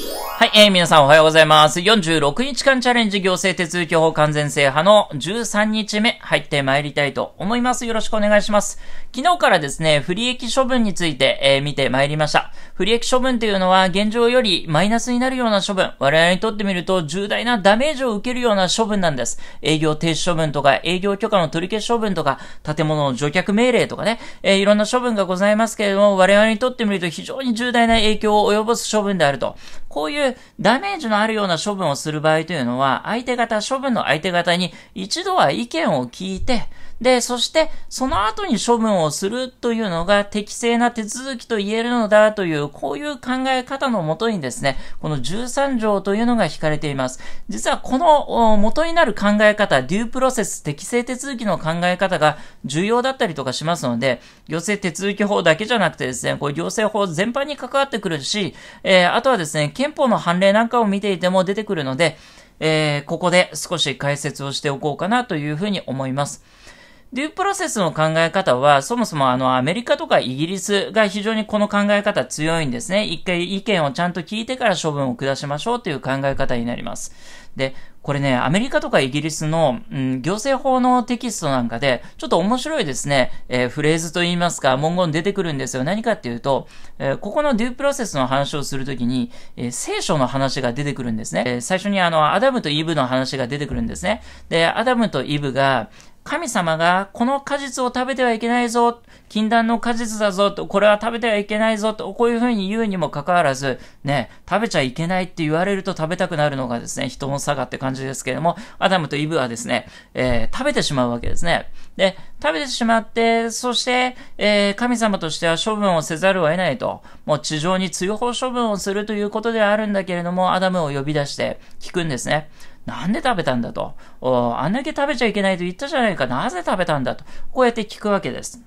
Yeah. はい、えー、皆さんおはようございます。46日間チャレンジ行政手続き法完全制覇の13日目入って参りたいと思います。よろしくお願いします。昨日からですね、不利益処分について、えー、見て参りました。不利益処分というのは現状よりマイナスになるような処分。我々にとってみると重大なダメージを受けるような処分なんです。営業停止処分とか、営業許可の取り消し処分とか、建物の除却命令とかね、えー、いろんな処分がございますけれども、我々にとってみると非常に重大な影響を及ぼす処分であると。こういうダメージのあるような処分をする場合というのは、相手方、処分の相手方に一度は意見を聞いて、で、そしてその後に処分をするというのが適正な手続きと言えるのだという、こういう考え方のもとにですね、この13条というのが引かれています。実はこの元になる考え方、デュープロセス適正手続きの考え方が重要だったりとかしますので、行政手続き法だけじゃなくてですね、こう行政法全般に関わってくるし、えー、あとはですね、憲法の判例なんかを見ていても出てくるので、えー、ここで少し解説をしておこうかなというふうに思います。デュープロセスの考え方は、そもそもあの、アメリカとかイギリスが非常にこの考え方強いんですね。一回意見をちゃんと聞いてから処分を下しましょうという考え方になります。で、これね、アメリカとかイギリスの、うん、行政法のテキストなんかで、ちょっと面白いですね、えー、フレーズと言いますか、文言出てくるんですよ。何かっていうと、えー、ここのデュープロセスの話をするときに、えー、聖書の話が出てくるんですね。え最初にあの、アダムとイブの話が出てくるんですね。で、アダムとイブが、神様がこの果実を食べてはいけないぞ、禁断の果実だぞと、これは食べてはいけないぞと、こういうふうに言うにもかかわらず、ね、食べちゃいけないって言われると食べたくなるのがですね、人の差がって感じですけれども、アダムとイブはですね、えー、食べてしまうわけですね。で、食べてしまって、そして、えー、神様としては処分をせざるを得ないと、もう地上に追放処分をするということではあるんだけれども、アダムを呼び出して聞くんですね。なんで食べたんだと。あんだけ食べちゃいけないと言ったじゃないか。なぜ食べたんだと。こうやって聞くわけです。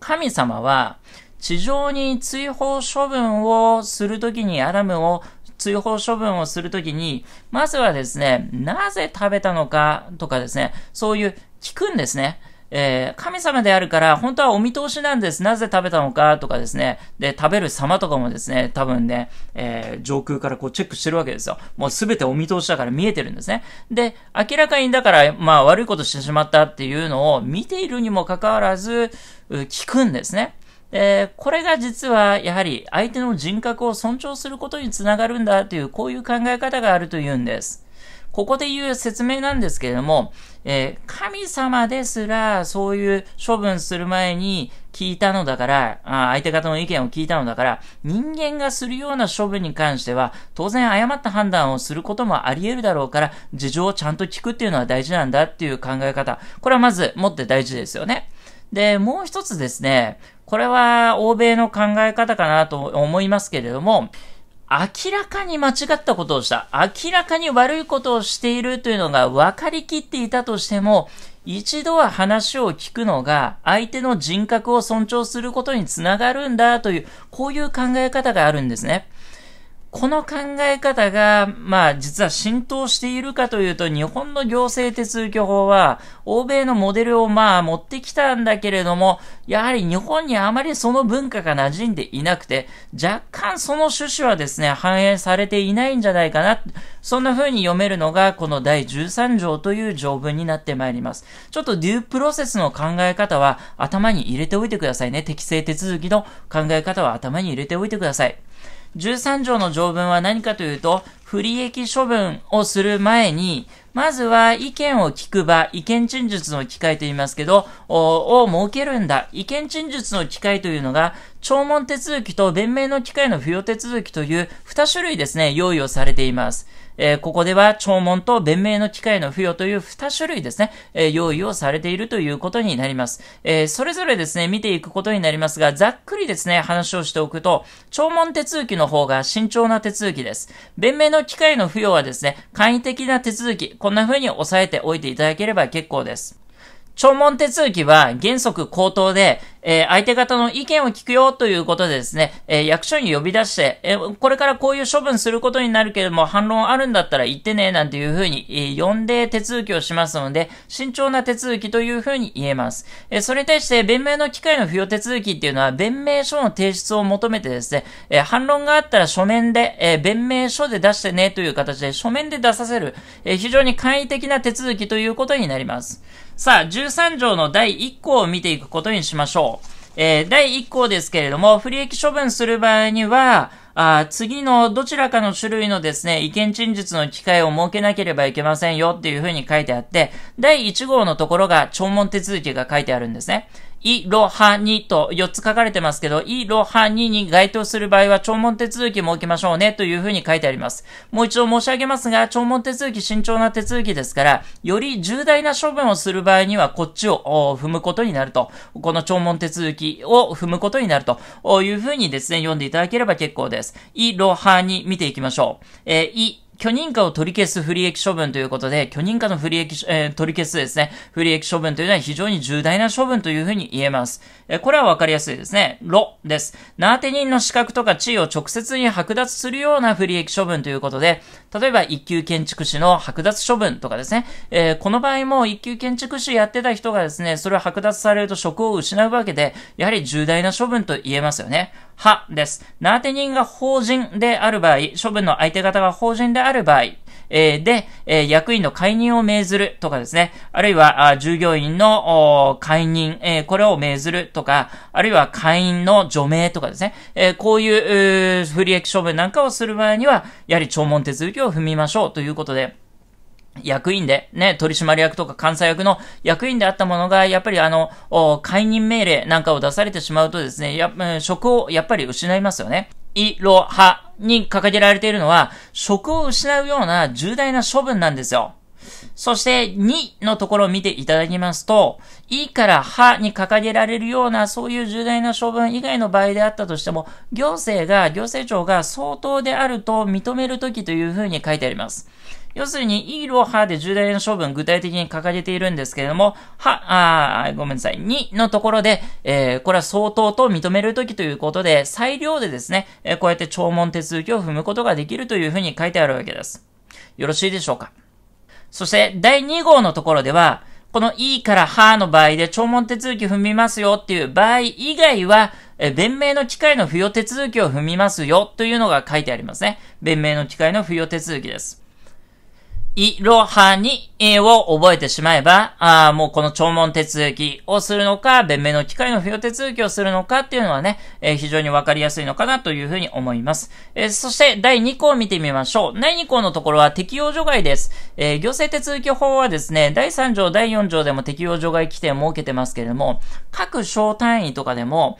神様は、地上に追放処分をするときに、アダムを追放処分をするときに、まずはですね、なぜ食べたのかとかですね、そういう聞くんですね。えー、神様であるから、本当はお見通しなんです。なぜ食べたのかとかですね。で、食べる様とかもですね、多分ね、えー、上空からこうチェックしてるわけですよ。もうすべてお見通しだから見えてるんですね。で、明らかにだから、まあ悪いことしてしまったっていうのを見ているにもかかわらず、聞くんですね。えー、これが実はやはり相手の人格を尊重することにつながるんだというこういう考え方があるというんです。ここで言う説明なんですけれども、えー、神様ですら、そういう処分する前に聞いたのだから、あ相手方の意見を聞いたのだから、人間がするような処分に関しては、当然誤った判断をすることもあり得るだろうから、事情をちゃんと聞くっていうのは大事なんだっていう考え方。これはまず持って大事ですよね。で、もう一つですね、これは欧米の考え方かなと思いますけれども、明らかに間違ったことをした、明らかに悪いことをしているというのが分かりきっていたとしても、一度は話を聞くのが相手の人格を尊重することにつながるんだという、こういう考え方があるんですね。この考え方が、まあ実は浸透しているかというと、日本の行政手続法は、欧米のモデルをまあ持ってきたんだけれども、やはり日本にあまりその文化が馴染んでいなくて、若干その趣旨はですね、反映されていないんじゃないかな。そんな風に読めるのが、この第13条という条文になってまいります。ちょっとデュープロセスの考え方は頭に入れておいてくださいね。適正手続きの考え方は頭に入れておいてください。13条の条文は何かというと、不利益処分をする前に、まずは意見を聞く場、意見陳述の機会と言いますけど、を設けるんだ。意見陳述の機会というのが、聴聞手続きと弁明の機会の付与手続きという2種類ですね、用意をされています。えー、ここでは聴聞と弁明の機会の付与という2種類ですね、えー、用意をされているということになります。えー、それぞれですね、見ていくことになりますが、ざっくりですね、話をしておくと、聴聞手続きの方が慎重な手続きです。弁明の機会の付与はですね、簡易的な手続き、こんな風に押さえておいていただければ結構です。聴聞手続きは原則口頭で、えー、相手方の意見を聞くよということでですね、えー、役所に呼び出して、えー、これからこういう処分することになるけれども、反論あるんだったら言ってね、なんていうふうに、えー、呼んで手続きをしますので、慎重な手続きというふうに言えます。えー、それに対して、弁明の機会の付与手続きっていうのは、弁明書の提出を求めてですね、えー、反論があったら書面で、えー、弁明書で出してねという形で、書面で出させる、えー、非常に簡易的な手続きということになります。さあ、13条の第1項を見ていくことにしましょう。えー、第1項ですけれども、不利益処分する場合には、あ次のどちらかの種類のですね、意見陳述の機会を設けなければいけませんよっていうふうに書いてあって、第1号のところが聴聞手続きが書いてあるんですね。いろはにと4つ書かれてますけど、いろはにに該当する場合は聴聞手続き設けましょうねというふうに書いてあります。もう一度申し上げますが、聴聞手続き慎重な手続きですから、より重大な処分をする場合にはこっちを踏むことになると、この聴聞手続きを踏むことになるというふうにですね、読んでいただければ結構です。いろはに見ていきましょう。えー許認可を取り消す不利益処分ということで、許認可の不利益、えー、取り消すですね、不利益処分というのは非常に重大な処分というふうに言えます。えー、これはわかりやすいですね。ろです。なーて人の資格とか地位を直接に剥奪するような不利益処分ということで、例えば一級建築士の剥奪処分とかですね、えー、この場合も一級建築士やってた人がですね、それを剥奪されると職を失うわけで、やはり重大な処分と言えますよね。派です。なーて人が法人である場合、処分の相手方が法人である場合、えー、で、えー、役員の解任を命ずるとかですね、あるいは、あ従業員の解任、えー、これを命ずるとか、あるいは会員の除名とかですね、えー、こういう不利益処分なんかをする場合には、やはり聴聞手続きを踏みましょうということで、役員で、ね、取締役とか監査役の役員であったものが、やっぱりあの、解任命令なんかを出されてしまうとですね、や、職をやっぱり失いますよね。いろはに掲げられているのは、職を失うような重大な処分なんですよ。そして、2のところを見ていただきますと、いからはに掲げられるような、そういう重大な処分以外の場合であったとしても、行政が、行政庁が相当であると認めるときというふうに書いてあります。要するに、イールをハで重大な処分具体的に掲げているんですけれども、は、あごめんなさい、2のところで、えー、これは相当と認めるときということで、裁量でですね、えー、こうやって聴聞手続きを踏むことができるというふうに書いてあるわけです。よろしいでしょうかそして、第2号のところでは、この E からはの場合で聴聞手続き踏みますよっていう場合以外は、え、弁明の機会の付与手続きを踏みますよというのが書いてありますね。弁明の機会の付与手続きです。いろはにを覚えてしまえば、あもうこの聴聞手続きをするのか、弁明の機会の付与手続きをするのかっていうのはね、えー、非常にわかりやすいのかなというふうに思います。えー、そして第2項を見てみましょう。第2項のところは適用除外です。えー、行政手続き法はですね、第3条、第4条でも適用除外規定を設けてますけれども、各省単位とかでも、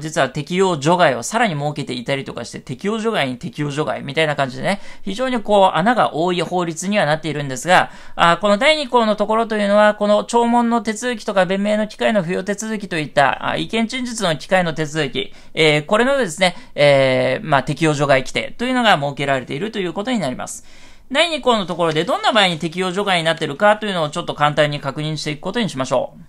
実は適用除外をさらに設けていたりとかして、適用除外に適用除外みたいな感じでね、非常にこう穴が多い法律にはななっているんですが、あこの第2項のところというのは、この聴聞の手続きとか弁明の機会の付与手続きといったあ意見陳述の機会の手続き、えー、これのですね、えー、まあ、適用除外規定というのが設けられているということになります。第2項のところでどんな場合に適用除外になっているかというのをちょっと簡単に確認していくことにしましょう。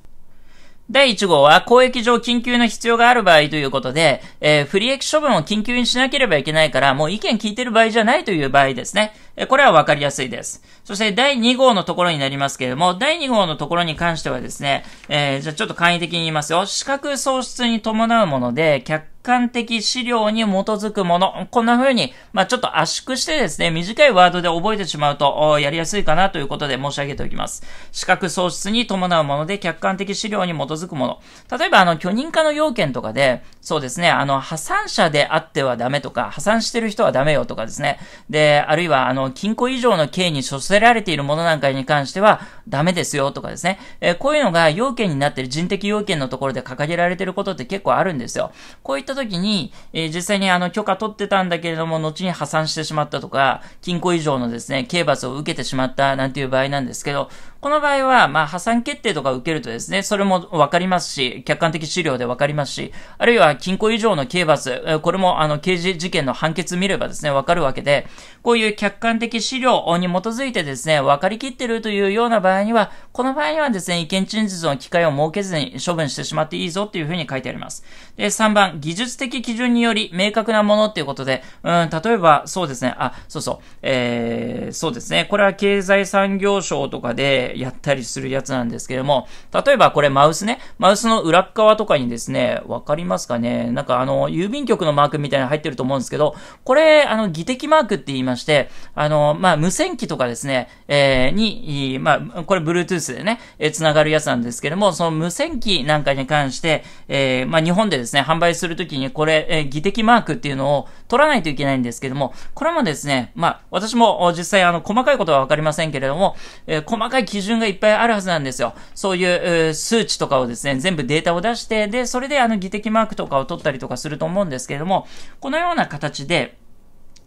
第1号は、公益上緊急の必要がある場合ということで、えー、不利益処分を緊急にしなければいけないから、もう意見聞いてる場合じゃないという場合ですね。えこれはわかりやすいです。そして第2号のところになりますけれども、第2号のところに関してはですね、えー、じゃあちょっと簡易的に言いますよ。資格喪失に伴うもので、客観的資料に基づくもの。こんな風に、まあ、ちょっと圧縮してですね、短いワードで覚えてしまうと、やりやすいかなということで申し上げておきます。資格喪失に伴うもので、客観的資料に基づくもの。例えば、あの、許認可の要件とかで、そうですね、あの、破産者であってはダメとか、破産してる人はダメよとかですね。で、あるいは、あの、の、禁錮以上の刑に処せられているものなんかに関しては、ダメですよとかですね。えー、こういうのが要件になっている人的要件のところで掲げられていることって結構あるんですよ。こういった時に、えー、実際にあの、許可取ってたんだけれども、後に破産してしまったとか、禁錮以上のですね、刑罰を受けてしまったなんていう場合なんですけど、この場合は、まあ、破産決定とか受けるとですね、それもわかりますし、客観的資料でわかりますし、あるいは禁錮以上の刑罰、これもあの、刑事事件の判決見ればですね、わかるわけで、こういう客観観的資料に基づいてですね、分かりきってるというような場合には、この場合にはですね、意見陳述の機会を設けずに処分してしまっていいぞというふうに書いてあります。で、3番、技術的基準により明確なものっていうことで、うん、例えば、そうですね、あ、そうそう、えー、そうですね、これは経済産業省とかでやったりするやつなんですけれども、例えばこれマウスね、マウスの裏側とかにですね、わかりますかねなんかあの、郵便局のマークみたいなの入ってると思うんですけど、これ、あの、技的マークって言いまして、ああの、まあ、無線機とかですね、えー、に、まあ、これ Bluetooth でね、えー、繋がるやつなんですけども、その無線機なんかに関して、えー、まあ、日本でですね、販売するときにこれ、えー、技的マークっていうのを取らないといけないんですけども、これもですね、まあ、私も実際あの、細かいことはわかりませんけれども、えー、細かい基準がいっぱいあるはずなんですよ。そういう、えー、数値とかをですね、全部データを出して、で、それであの、技的マークとかを取ったりとかすると思うんですけれども、このような形で、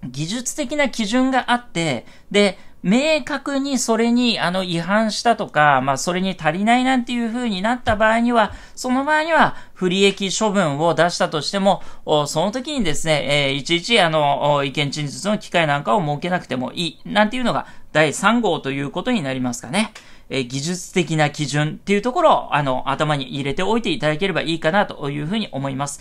技術的な基準があって、で、明確にそれにあの違反したとか、まあそれに足りないなんていう風になった場合には、その場合には不利益処分を出したとしても、その時にですね、えー、いちいちあの、意見陳述の機会なんかを設けなくてもいい、なんていうのが第3号ということになりますかね。えー、技術的な基準っていうところを、あの、頭に入れておいていただければいいかなという風に思います。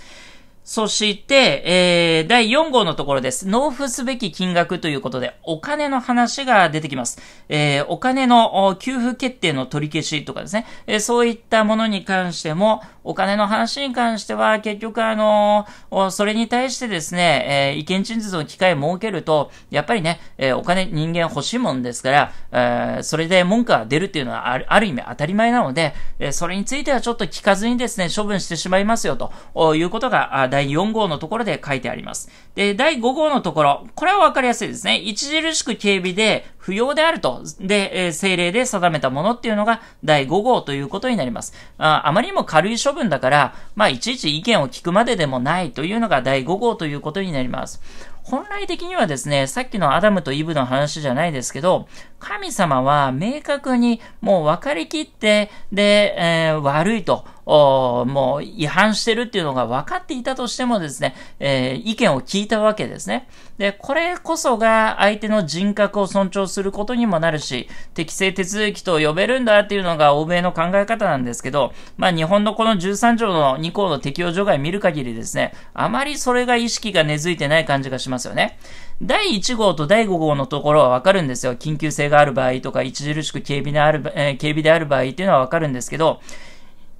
そして、えー、第4号のところです。納付すべき金額ということで、お金の話が出てきます。えー、お金の給付決定の取り消しとかですね、えー、そういったものに関しても、お金の話に関しては、結局あのー、それに対してですね、え意見陳述の機会を設けると、やっぱりね、えお金人間欲しいもんですから、えそれで文句が出るっていうのはある意味当たり前なので、えそれについてはちょっと聞かずにですね、処分してしまいますよということが、第4号のところで書いてあります。で、第5号のところ、これはわかりやすいですね。著しく警備で不要であると、で、えー、政令で定めたものっていうのが第5号ということになります。ああまりにも軽い処分だから、まあ、いちいち意見を聞くまででもないというのが第5号ということになります。本来的にはですね、さっきのアダムとイブの話じゃないですけど、神様は明確にもう分かりきって、で、えー、悪いと。もう違反してるっていうのが分かっていたとしてもですね、えー、意見を聞いたわけですね。で、これこそが相手の人格を尊重することにもなるし、適正手続きと呼べるんだっていうのが欧米の考え方なんですけど、まあ日本のこの13条の2項の適用除外見る限りですね、あまりそれが意識が根付いてない感じがしますよね。第1号と第5号のところはわかるんですよ。緊急性がある場合とか、著しく警備,、である、えー、である場合っていうのはわかるんですけど、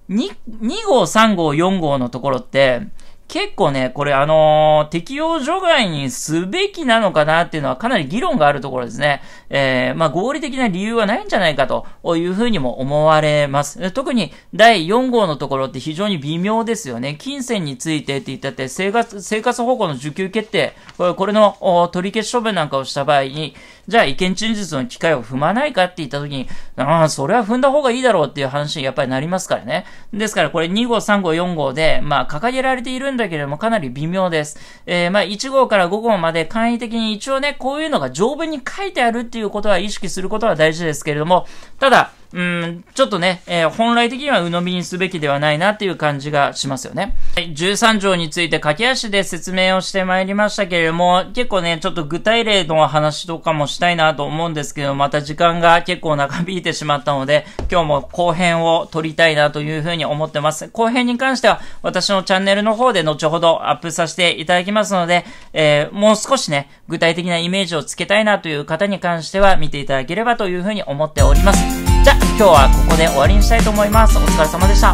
2, 号、3号、4号のところって、結構ね、これあのー、適用除外にすべきなのかなっていうのはかなり議論があるところですね。えー、まあ合理的な理由はないんじゃないかというふうにも思われます。特に第4号のところって非常に微妙ですよね。金銭についてって言ったって生活、生活保護の受給決定、これの取り消し処分なんかをした場合に、じゃあ意見陳述の機会を踏まないかって言った時に、ああ、それは踏んだ方がいいだろうっていう話にやっぱりなりますからね。ですからこれ2号、3号、4号で、まあ掲げられているんだけれどもかなり微妙です。えー、まあ、1号から5号まで簡易的に一応ね、こういうのが条文に書いてあるっていうことは意識することは大事ですけれども、ただ、うん、ちょっとね、えー、本来的には鵜呑みにすべきではないなっていう感じがしますよね。はい、13条について駆け足で説明をしてまいりましたけれども、結構ね、ちょっと具体例の話とかもしたいなと思うんですけど、また時間が結構長引いてしまったので、今日も後編を撮りたいなというふうに思ってます。後編に関しては、私のチャンネルの方で後ほどアップさせていただきますので、えー、もう少しね、具体的なイメージをつけたいなという方に関しては見ていただければというふうに思っております。じゃあ今日はここで終わりにしたいと思いますお疲れ様でした